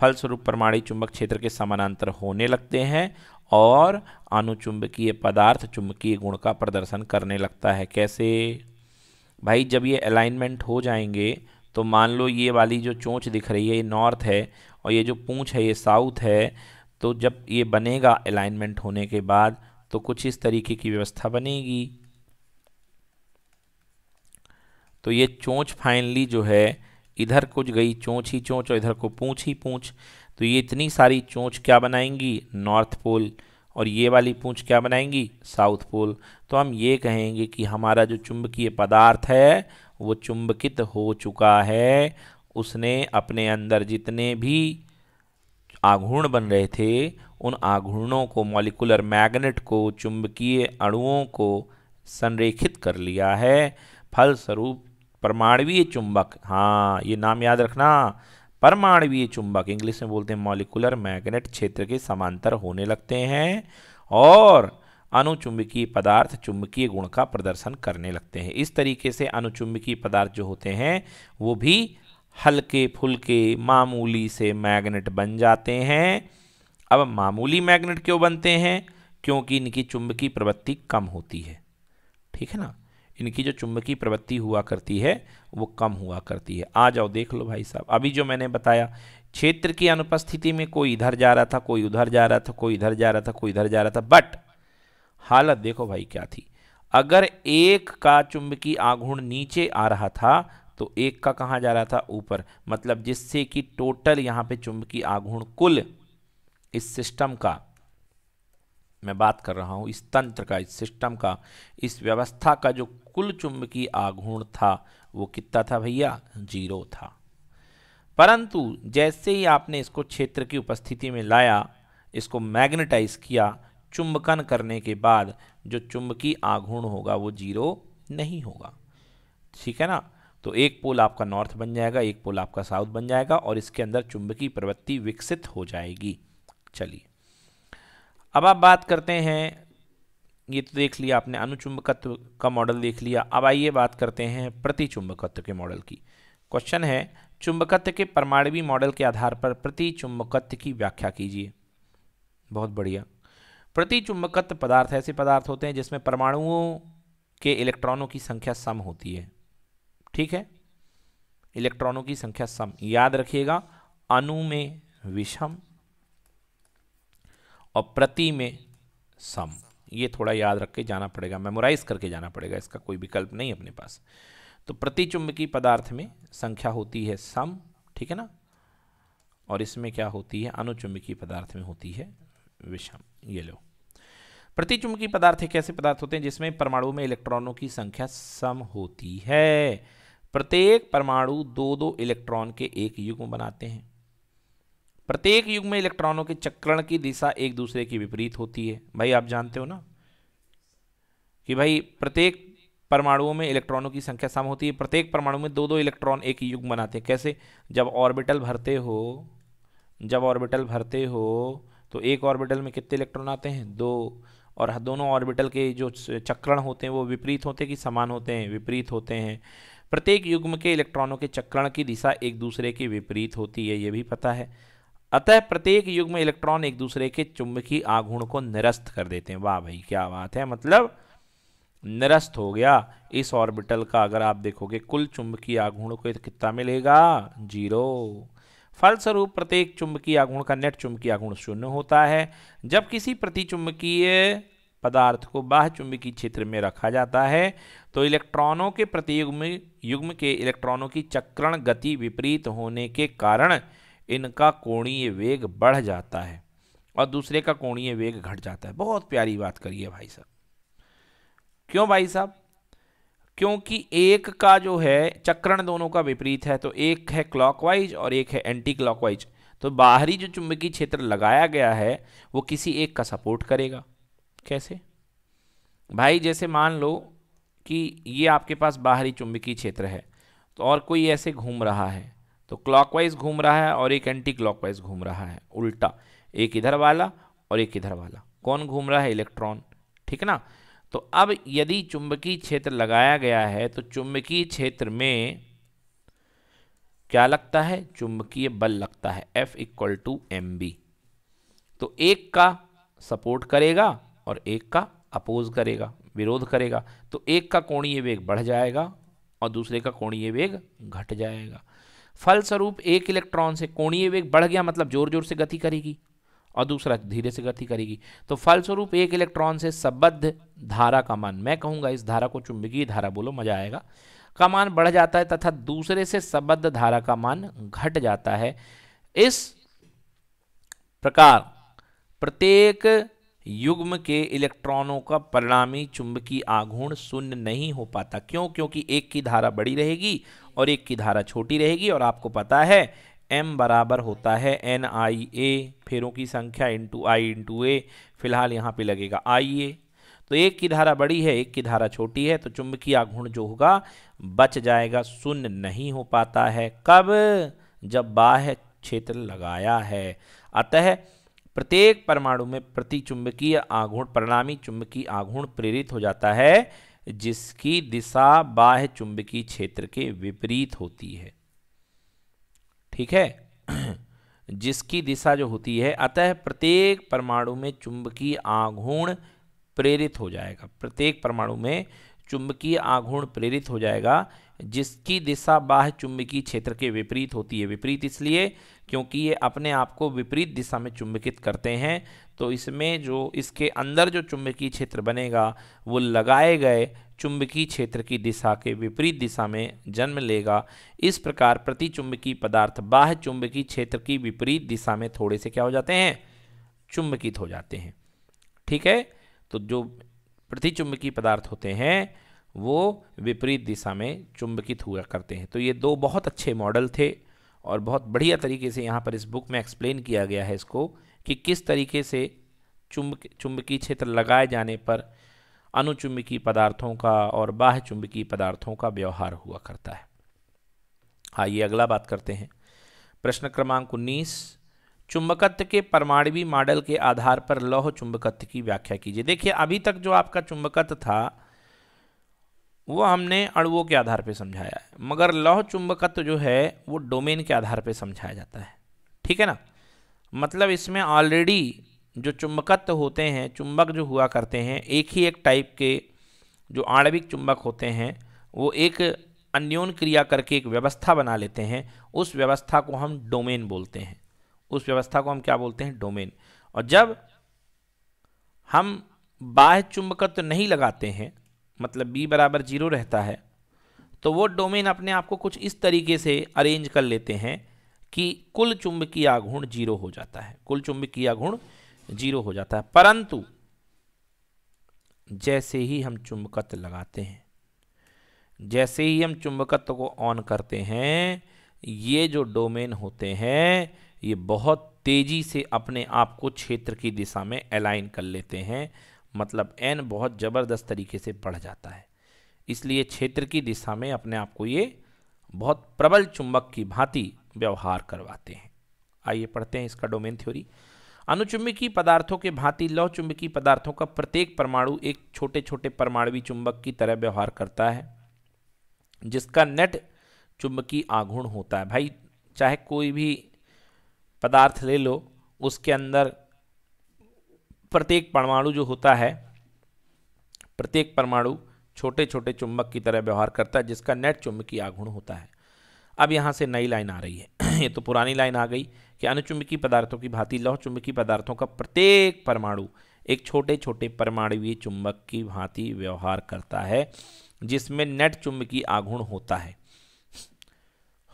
फलस्वरूप परमाणु चुंबक क्षेत्र के समानांतर होने लगते हैं और अनुचुंबकीय पदार्थ चुंबकीय गुण का प्रदर्शन करने लगता है कैसे भाई जब ये अलाइनमेंट हो जाएंगे तो मान लो ये वाली जो चोंच दिख रही है ये नॉर्थ है और ये जो पूंछ है ये साउथ है तो जब ये बनेगा अलाइनमेंट होने के बाद तो कुछ इस तरीके की व्यवस्था बनेगी तो ये चोंच फाइनली जो है इधर कुछ गई चोंच ही चोंच और इधर को पूंछ ही पूंछ तो ये इतनी सारी चोंच क्या बनाएंगी नॉर्थ पोल और ये वाली पूंछ क्या बनाएंगी साउथ पोल तो हम ये कहेंगे कि हमारा जो चुंबकीय पदार्थ है वो चुंबकित हो चुका है उसने अपने अंदर जितने भी आघूर्ण बन रहे थे उन आघूर्णों को मॉलिकुलर मैग्नेट को चुंबकीय अणुओं को संरेखित कर लिया है फलस्वरूप परमाणवीय चुंबक हाँ ये नाम याद रखना परमाणवीय चुंबक इंग्लिश में बोलते हैं मॉलिकुलर मैग्नेट क्षेत्र के समांतर होने लगते हैं और अनुचुंबकीय पदार्थ चुंबकीय गुण का प्रदर्शन करने लगते हैं इस तरीके से अनुचुंबकीय पदार्थ जो होते हैं वो भी हल्के फुल्के मामूली से मैग्नेट बन जाते हैं अब मामूली मैग्नेट क्यों बनते हैं क्योंकि इनकी चुंबकीय प्रवृत्ति कम होती है ठीक है ना इनकी जो चुंबकीय प्रवृत्ति हुआ करती है वो कम हुआ करती है आ जाओ देख लो भाई साहब अभी जो मैंने बताया क्षेत्र की अनुपस्थिति में कोई इधर जा रहा था कोई उधर जा रहा था कोई इधर जा रहा था कोई इधर जा रहा था बट हालत देखो भाई क्या थी अगर एक का चुंबकीय आघूर्ण नीचे आ रहा था तो एक का कहाँ जा रहा था ऊपर मतलब जिससे कि टोटल यहाँ पे चुंबकीय आघूर्ण कुल इस सिस्टम का मैं बात कर रहा हूँ इस तंत्र का इस सिस्टम का इस व्यवस्था का जो कुल चुंबकीय आघूर्ण था वो कितना था भैया जीरो था परंतु जैसे ही आपने इसको क्षेत्र की उपस्थिति में लाया इसको मैग्नेटाइज किया चुंबकन करने के बाद जो चुंबकीय आघूर्ण होगा वो जीरो नहीं होगा ठीक है ना तो एक पोल आपका नॉर्थ बन जाएगा एक पोल आपका साउथ बन जाएगा और इसके अंदर चुंबकीय प्रवृत्ति विकसित हो जाएगी चलिए अब आप बात करते हैं ये तो देख लिया आपने अनुचुंबकत्व का मॉडल देख लिया अब आइए बात करते हैं प्रतिचुंबकत्व के मॉडल की क्वेश्चन है चुंबकत्व के परमाणवी मॉडल के आधार पर प्रतिचुंबकत्व की व्याख्या कीजिए बहुत बढ़िया प्रतिचुंबकत्व पदार्थ ऐसे पदार्थ होते हैं जिसमें परमाणुओं के इलेक्ट्रॉनों की संख्या सम होती है ठीक है इलेक्ट्रॉनों की संख्या सम याद रखिएगा अणु में विषम और प्रति में सम ये थोड़ा याद रख के जाना पड़ेगा मेमोराइज करके जाना पड़ेगा इसका कोई विकल्प नहीं अपने पास तो प्रति चुंबकीय पदार्थ में संख्या होती है सम ठीक है ना और इसमें क्या होती है अनुचुंबकीय पदार्थ में होती है विषम ये लो प्रति चुंबकीय पदार्थ एक ऐसे पदार्थ होते हैं जिसमें परमाणु में इलेक्ट्रॉनों की संख्या सम होती है प्रत्येक परमाणु दो दो इलेक्ट्रॉन के एक युग्म बनाते हैं प्रत्येक युग में इलेक्ट्रॉनों के चक्रण की दिशा एक दूसरे की विपरीत होती है भाई आप जानते हो ना कि भाई प्रत्येक परमाणुओं में इलेक्ट्रॉनों की संख्या सम होती है प्रत्येक परमाणु में दो दो इलेक्ट्रॉन एक युग बनाते हैं कैसे जब ऑर्बिटल भरते हो जब ऑर्बिटल भरते हो तो एक ऑर्बिटल में कितने इलेक्ट्रॉन आते हैं दो और हाँ, दोनों ऑर्बिटल के जो चक्रण होते हैं वो विपरीत होते हैं कि समान होते हैं विपरीत होते हैं प्रत्येक युग्म के इलेक्ट्रॉनों के चक्रण की दिशा एक दूसरे के विपरीत होती है ये भी पता है अतः प्रत्येक युग में इलेक्ट्रॉन एक दूसरे के चुंबकीय आघूर्ण को निरस्त कर देते हैं वाह भाई क्या बात है मतलब निरस्त हो गया इस ऑर्बिटल का अगर आप देखोगे कुल चुंबकीय आघूर्ण को कितना मिलेगा जीरो फलस्वरूप प्रत्येक चुंबकीय आघूर्ण का नेट चुंबकीय आघूर्ण शून्य होता है जब किसी प्रतिचुंबकीय पदार्थ को बाह्य चुंबकीय क्षेत्र में रखा जाता है तो इलेक्ट्रॉनों के प्रतियुग्म युग्म के इलेक्ट्रॉनों की चक्रण गति विपरीत होने के कारण इनका कोणीय वेग बढ़ जाता है और दूसरे का कोणीय वेग घट जाता है बहुत प्यारी बात करिए भाई साहब क्यों भाई साहब क्योंकि एक का जो है चक्रण दोनों का विपरीत है तो एक है क्लॉकवाइज और एक है एंटी क्लॉकवाइज तो बाहरी जो चुंबकीय क्षेत्र लगाया गया है वो किसी एक का सपोर्ट करेगा कैसे भाई जैसे मान लो कि ये आपके पास बाहरी चुंबकीय क्षेत्र है तो और कोई ऐसे घूम रहा है तो क्लॉकवाइज घूम रहा है और एक एंटी क्लॉकवाइज घूम रहा है उल्टा एक इधर वाला और एक इधर वाला कौन घूम रहा है इलेक्ट्रॉन ठीक ना तो अब यदि चुंबकीय क्षेत्र लगाया गया है तो चुंबकीय क्षेत्र में क्या लगता है चुंबकीय बल लगता है F इक्वल टू एम तो एक का सपोर्ट करेगा और एक का अपोज करेगा विरोध करेगा तो एक का कोणीय वेग बढ़ जाएगा और दूसरे का कोणीय वेग घट जाएगा फलस्वरूप एक इलेक्ट्रॉन से कोणीय वेग बढ़ गया मतलब जोर जोर से गति करेगी और दूसरा धीरे से गति करेगी तो फलस्वरूप एक इलेक्ट्रॉन से सबद्ध धारा का मान मैं कहूँगा इस धारा को चुंबकीय धारा बोलो मजा आएगा का मान बढ़ जाता है तथा दूसरे से सबद्ध धारा का मान घट जाता है इस प्रकार प्रत्येक युग्म के इलेक्ट्रॉनों का परिणामी चुंबकीय आघूर्ण शून्य नहीं हो पाता क्यों क्योंकि एक की धारा बड़ी रहेगी और एक की धारा छोटी रहेगी और आपको पता है एम बराबर होता है एन आई ए फेरों की संख्या इंटू आई इंटू ए फिलहाल यहाँ पे लगेगा आई ए तो एक की धारा बड़ी है एक की धारा छोटी है तो चुंबकीय आघूर्ण जो होगा बच जाएगा शून्य नहीं हो पाता है कब जब बाह्य क्षेत्र लगाया है अतः प्रत्येक परमाणु में प्रति चुंबकीय आघूर्ण परिणामी चुंबकीय आघूर्ण प्रेरित हो जाता है जिसकी दिशा बाह्य चुंबकीय क्षेत्र के विपरीत होती है ठीक है जिसकी दिशा जो होती है अतः प्रत्येक परमाणु में चुंबकीय आघूर्ण प्रेरित हो जाएगा प्रत्येक परमाणु में चुंबकीय आघूर्ण प्रेरित हो जाएगा जिसकी दिशा बाह्य चुंबकीय क्षेत्र के विपरीत होती है विपरीत इसलिए क्योंकि ये अपने आप को विपरीत दिशा में चुंबकित करते हैं तो इसमें जो इसके अंदर जो चुंबकीय क्षेत्र बनेगा वो लगाए गए चुंबकीय क्षेत्र की दिशा के विपरीत दिशा में जन्म लेगा इस प्रकार प्रति चुंबकीय पदार्थ बाह्य चुंबकीय क्षेत्र की विपरीत दिशा में थोड़े से क्या हो जाते हैं चुंबकित हो जाते हैं ठीक है तो जो प्रतिचुंबकीय पदार्थ होते हैं वो विपरीत दिशा में चुंबकित हुआ करते हैं तो ये दो बहुत अच्छे मॉडल थे और बहुत बढ़िया तरीके से यहाँ पर इस बुक में एक्सप्लेन किया गया है इसको कि किस तरीके से चुंबक चुंबकीय क्षेत्र लगाए जाने पर अनुचुंबकीय पदार्थों का और बाह्य चुंबकीय पदार्थों का व्यवहार हुआ करता है आइए अगला बात करते हैं प्रश्न क्रमांक उन्नीस चुंबकत्व के परमाणवी मॉडल के आधार पर लौह चुंबकत्व की व्याख्या कीजिए देखिए अभी तक जो आपका चुंबकत्व था वो हमने अणुओं के आधार पर समझाया है मगर लौह चुंबकत्व जो है वो डोमेन के आधार पर समझाया जाता है ठीक है ना मतलब इसमें ऑलरेडी जो चुंबकत्व होते हैं चुंबक जो हुआ करते हैं एक ही एक टाइप के जो आणविक चुंबक होते हैं वो एक अन्योन क्रिया करके एक व्यवस्था बना लेते हैं उस व्यवस्था को हम डोमेन बोलते हैं उस व्यवस्था को हम क्या बोलते हैं डोमेन और जब हम बाह्य चुंबकत्व नहीं लगाते हैं मतलब b बराबर जीरो रहता है तो वो डोमेन अपने आप को कुछ इस तरीके से अरेंज कर लेते हैं कि कुल चुंबकीय आघूर्ण जीरो हो जाता है कुल चुंबकीय आघूर्ण जीरो हो जाता है परंतु जैसे ही हम चुंबकत्व लगाते हैं जैसे ही हम चुंबकत्व को ऑन करते हैं ये जो डोमेन होते हैं ये बहुत तेज़ी से अपने आप को क्षेत्र की दिशा में अलाइन कर लेते हैं मतलब एन बहुत ज़बरदस्त तरीके से बढ़ जाता है इसलिए क्षेत्र की दिशा में अपने आप को ये बहुत प्रबल चुंबक की भांति व्यवहार करवाते हैं आइए पढ़ते हैं इसका डोमेन थ्योरी अनुचुंबकीय पदार्थों के भांति लौह चुंबकीय पदार्थों का प्रत्येक परमाणु एक छोटे छोटे परमाणु चुंबक की तरह व्यवहार करता है जिसका नेट चुंबकीय आघूर्ण होता है भाई चाहे कोई भी पदार्थ ले लो उसके अंदर प्रत्येक परमाणु जो होता है प्रत्येक परमाणु छोटे छोटे चुंबक की तरह व्यवहार करता है जिसका नेट चुंबकीय आघूर्ण होता है अब यहाँ से नई लाइन आ रही है ये तो पुरानी लाइन आ गई कि अनुचुंबकीय पदार्थों की भांति लौह चुंबकीय पदार्थों का प्रत्येक परमाणु एक छोटे छोटे परमाणुवीय चुंबक की भांति व्यवहार करता है जिसमें नेट चुंबकीय आघूर्ण होता है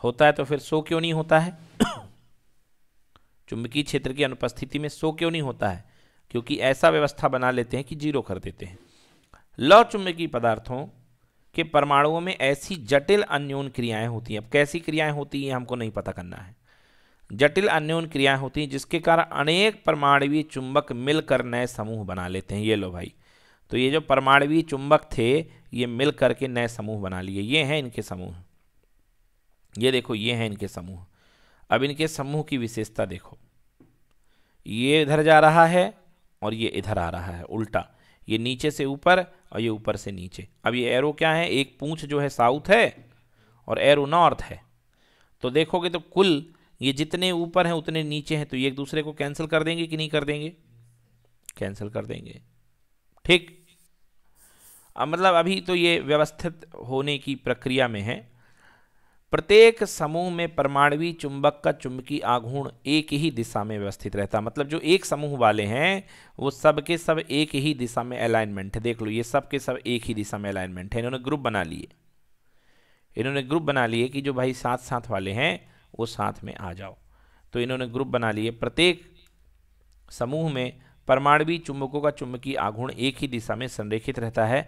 होता है तो फिर सो क्यों नहीं होता है चुंबकीय क्षेत्र की अनुपस्थिति में सो क्यों नहीं होता है क्योंकि ऐसा व्यवस्था बना लेते हैं कि जीरो कर देते हैं लौ चुंबकीय पदार्थों के परमाणुओं में ऐसी जटिल अन्योन क्रियाएं होती हैं अब कैसी क्रियाएं होती हैं हमको नहीं पता करना है जटिल अन्योन क्रियाएं होती हैं जिसके कारण अनेक परमाणवीय चुंबक मिलकर नए समूह बना लेते हैं ये लो भाई तो ये जो परमाणवीय चुंबक थे ये मिल करके नए समूह बना लिए ये हैं इनके समूह ये देखो ये हैं इनके समूह अब इनके समूह की विशेषता देखो ये इधर जा रहा है और ये इधर आ रहा है उल्टा ये नीचे से ऊपर और ये ऊपर से नीचे अब ये एरो क्या है एक पूंछ जो है साउथ है और एरो नॉर्थ है तो देखोगे तो कुल ये जितने ऊपर हैं उतने नीचे हैं तो ये एक दूसरे को कैंसिल कर देंगे कि नहीं कर देंगे कैंसिल कर देंगे ठीक अब मतलब अभी तो ये व्यवस्थित होने की प्रक्रिया में है प्रत्येक समूह में परमाणवी चुंबक का चुंबकीय आघूर्ण एक ही दिशा में व्यवस्थित रहता है मतलब जो एक समूह वाले हैं वो सब के सब एक ही दिशा में अलाइनमेंट है देख लो ये सब के सब एक ही दिशा में अलाइनमेंट है इन्होंने ग्रुप बना लिए इन्होंने ग्रुप बना लिए कि जो भाई साथ साथ वाले हैं वो साथ में आ जाओ तो इन्होंने ग्रुप बना लिए प्रत्येक समूह में परमाणवी चुंबकों का चुंबकीय आघूर्ण एक ही दिशा में संरेखित रहता है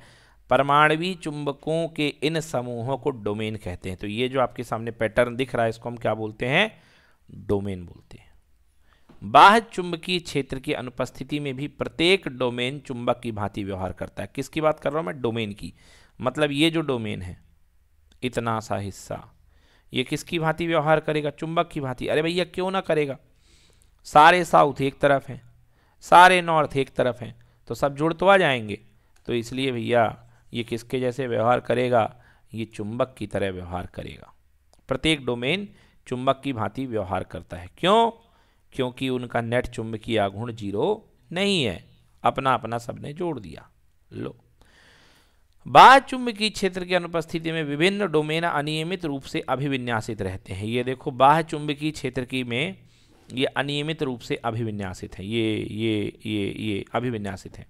परमाणवी चुंबकों के इन समूहों को डोमेन कहते हैं तो ये जो आपके सामने पैटर्न दिख रहा है इसको हम क्या बोलते हैं डोमेन बोलते हैं बाह्य चुंबकीय क्षेत्र की अनुपस्थिति में भी प्रत्येक डोमेन चुंबक की भांति व्यवहार करता है किसकी बात कर रहा हूँ मैं डोमेन की मतलब ये जो डोमेन है इतना सा हिस्सा ये किसकी भांति व्यवहार करेगा चुंबक की भांति अरे भैया क्यों ना करेगा सारे साउथ एक तरफ हैं सारे नॉर्थ एक तरफ हैं तो सब जुड़ तो आ जाएंगे तो इसलिए भैया ये किसके जैसे व्यवहार करेगा ये चुंबक की तरह व्यवहार करेगा प्रत्येक डोमेन चुंबक की भांति व्यवहार करता है क्यों क्योंकि उनका नेट चुंबकीय आघूर्ण जीरो नहीं है अपना अपना सबने जोड़ दिया लो बाद चुंबकीय क्षेत्र की अनुपस्थिति में विभिन्न डोमेन अनियमित रूप से अभिविन्यासित रहते हैं ये देखो बाह चुंबकीय क्षेत्र की में ये अनियमित रूप से अभिविन्यासित हैं ये ये ये ये अभिविन्यासित हैं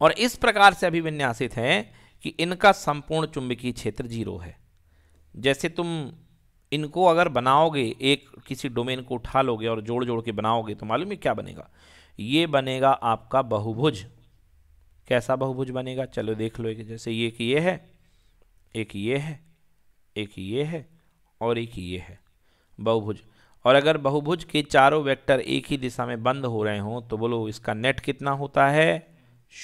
और इस प्रकार से अभिविन्यासित हैं कि इनका संपूर्ण चुंबकीय क्षेत्र जीरो है जैसे तुम इनको अगर बनाओगे एक किसी डोमेन को उठा लोगे और जोड़ जोड़ के बनाओगे तो मालूम है क्या बनेगा ये बनेगा आपका बहुभुज कैसा बहुभुज बनेगा चलो देख लो एक जैसे ये कि ये है एक ये है एक ये है और एक ये है बहुभुज और अगर बहुभुज के चारों वेक्टर एक ही दिशा में बंद हो रहे हों तो बोलो इसका नेट कितना होता है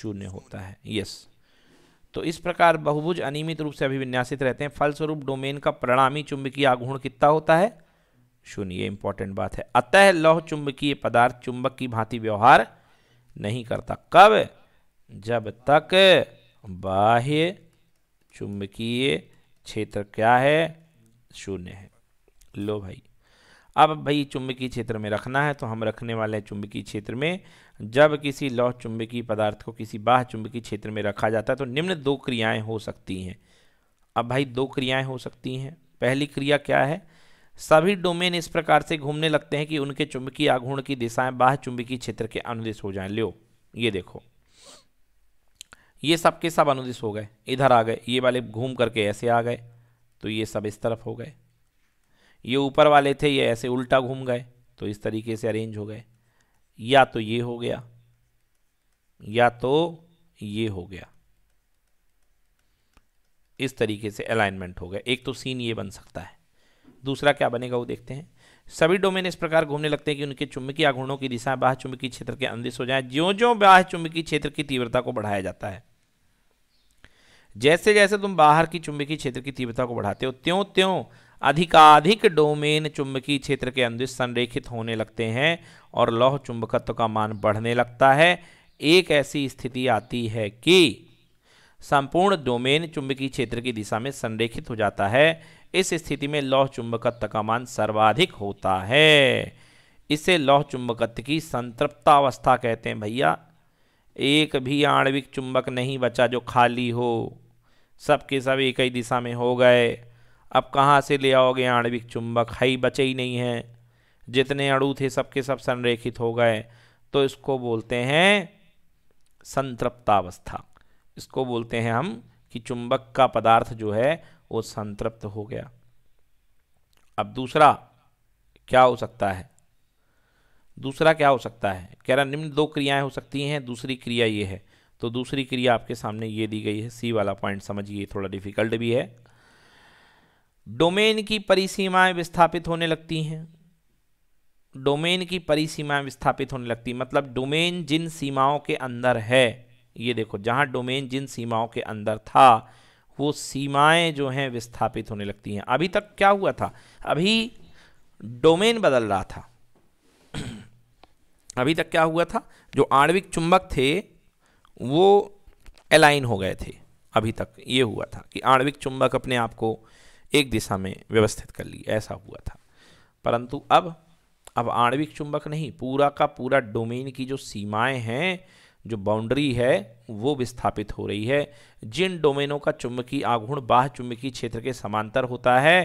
शून्य होता है यस तो इस प्रकार बहुभुज अनियमित रूप से अभिविन्यासित रहते हैं फलस्वरूप डोमेन का परिणामी चुंबकीय आघूर्ण कितना होता है शून्य इंपॉर्टेंट बात है अतः लौह चुंबकीय पदार्थ चुंबक की भांति व्यवहार नहीं करता कब जब तक बाह्य चुंबकीय क्षेत्र क्या है शून्य है लो भाई अब भाई चुंबकीय क्षेत्र में रखना है तो हम रखने वाले हैं चुंबकीय क्षेत्र में जब किसी लौह चुंबकीय पदार्थ को किसी बाह चुंबकीय क्षेत्र में रखा जाता है तो निम्न दो क्रियाएं हो सकती हैं अब भाई दो क्रियाएं हो सकती हैं पहली क्रिया क्या है सभी डोमेन इस प्रकार से घूमने लगते हैं कि उनके चुंबकीय आघूर्ण की दिशाएं बाह चुंबकीय क्षेत्र के अनुदिश हो जाएं लो ये देखो ये सब के सब अनुदिश हो गए इधर आ गए ये वाले घूम करके ऐसे आ गए तो ये सब इस तरफ हो गए ये ऊपर वाले थे ये ऐसे उल्टा घूम गए तो इस तरीके से अरेंज हो गए या तो ये हो गया या तो ये हो गया इस तरीके से अलाइनमेंट हो गया एक तो सीन ये बन सकता है दूसरा क्या बनेगा वो देखते हैं सभी डोमेन इस प्रकार घूमने लगते हैं कि उनके चुंबकीय आघूर्णों की दिशा बाह चुंबकीय क्षेत्र के अंदिश हो जाए ज्यो ज्यो बाह चुंबकीय क्षेत्र की तीव्रता को बढ़ाया जाता है जैसे जैसे तुम बाहर की चुंबकीय क्षेत्र की तीव्रता को बढ़ाते हो त्यों त्यों अधिकाधिक डोमेन चुंबकीय क्षेत्र के अंदर संरेखित होने लगते हैं और लौह चुंबकत्व का मान बढ़ने लगता है एक ऐसी स्थिति आती है कि संपूर्ण डोमेन चुंबकीय क्षेत्र की दिशा में संरेखित हो जाता है इस स्थिति में लौह चुंबकत्व का मान सर्वाधिक होता है इसे लौह चुंबकत्व की संतृप्तावस्था कहते हैं भैया एक भी आणविक चुंबक नहीं बचा जो खाली हो सब के सब एक ही दिशा में हो गए अब कहाँ से ले आओगे आणविक चुंबक हई बचे ही नहीं हैं जितने अणु थे सबके सब संरेखित हो गए तो इसको बोलते हैं संतृप्तावस्था इसको बोलते हैं हम कि चुंबक का पदार्थ जो है वो संतृप्त हो गया अब दूसरा क्या हो सकता है दूसरा क्या हो सकता है कह रहा निम्न दो क्रियाएं हो सकती हैं दूसरी क्रिया ये है तो दूसरी क्रिया आपके सामने ये दी गई है सी वाला पॉइंट समझिए थोड़ा डिफिकल्ट भी है डोमेन की परिसीमाएं विस्थापित होने लगती हैं डोमेन की परिसीमाएं विस्थापित होने लगती मतलब डोमेन जिन सीमाओं के अंदर है ये देखो जहां डोमेन जिन सीमाओं के अंदर था वो सीमाएं जो हैं विस्थापित होने लगती हैं अभी तक क्या हुआ था अभी डोमेन बदल रहा था अभी तक क्या हुआ था जो आणविक चुंबक थे वो अलाइन हो गए थे अभी तक ये हुआ था कि आणविक चुंबक अपने आप को एक दिशा में व्यवस्थित कर ली ऐसा हुआ था परंतु अब अब आणविक चुंबक नहीं पूरा का पूरा डोमेन की जो सीमाएं हैं जो बाउंड्री है वो विस्थापित हो रही है जिन डोमेनों का चुंबकीय आघूर्ण बाह्य चुंबकीय क्षेत्र के समांतर होता है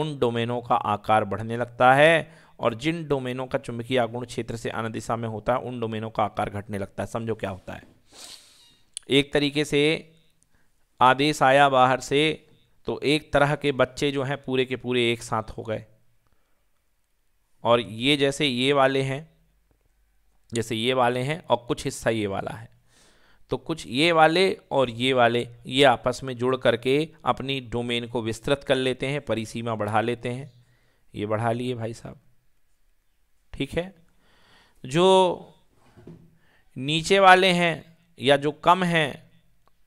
उन डोमेनों का आकार बढ़ने लगता है और जिन डोमेनों का चुंबकीय आघूर्ण क्षेत्र से अन्य दिशा में होता है उन डोमेनों का आकार घटने लगता है समझो क्या होता है एक तरीके से आदेश आया बाहर से तो एक तरह के बच्चे जो हैं पूरे के पूरे एक साथ हो गए और ये जैसे ये वाले हैं जैसे ये वाले हैं और कुछ हिस्सा ये वाला है तो कुछ ये वाले और ये वाले ये आपस में जुड़ करके अपनी डोमेन को विस्तृत कर लेते हैं परिसीमा बढ़ा लेते हैं ये बढ़ा लिए भाई साहब ठीक है जो नीचे वाले हैं या जो कम हैं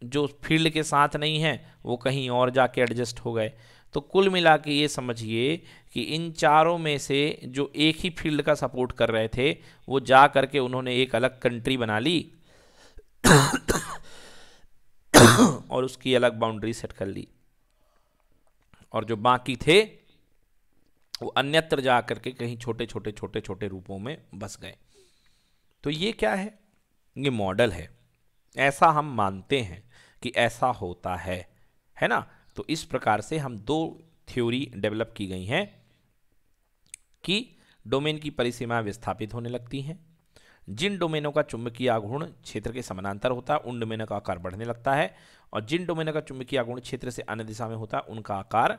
जो फील्ड के साथ नहीं है वो कहीं और जाके एडजस्ट हो गए तो कुल मिला के ये समझिए कि इन चारों में से जो एक ही फील्ड का सपोर्ट कर रहे थे वो जा करके उन्होंने एक अलग कंट्री बना ली और उसकी अलग बाउंड्री सेट कर ली और जो बाकी थे वो अन्यत्र जा करके कहीं छोटे छोटे छोटे छोटे रूपों में बस गए तो ये क्या है ये मॉडल है ऐसा हम मानते हैं कि ऐसा होता है है ना तो इस प्रकार से हम दो थ्योरी डेवलप की गई हैं कि डोमेन की परिसीमा विस्थापित होने लगती हैं जिन डोमेनों का चुंबकीय आघूर्ण क्षेत्र के समानांतर होता है उन डोमेनों का आकार बढ़ने लगता है और जिन डोमेनों का चुंबकीय आघूर्ण क्षेत्र से अन्य दिशा में होता है उनका आकार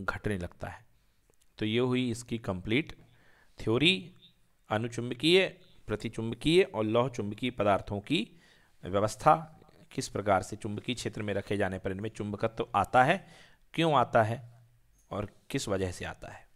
घटने लगता है तो ये हुई इसकी कंप्लीट थ्योरी अनुचुंबकीय प्रतिचुंबकीय और लौह चुंबकीय पदार्थों की व्यवस्था किस प्रकार से चुंबकीय क्षेत्र में रखे जाने पर इनमें चुंबकत्व आता है क्यों आता है और किस वजह से आता है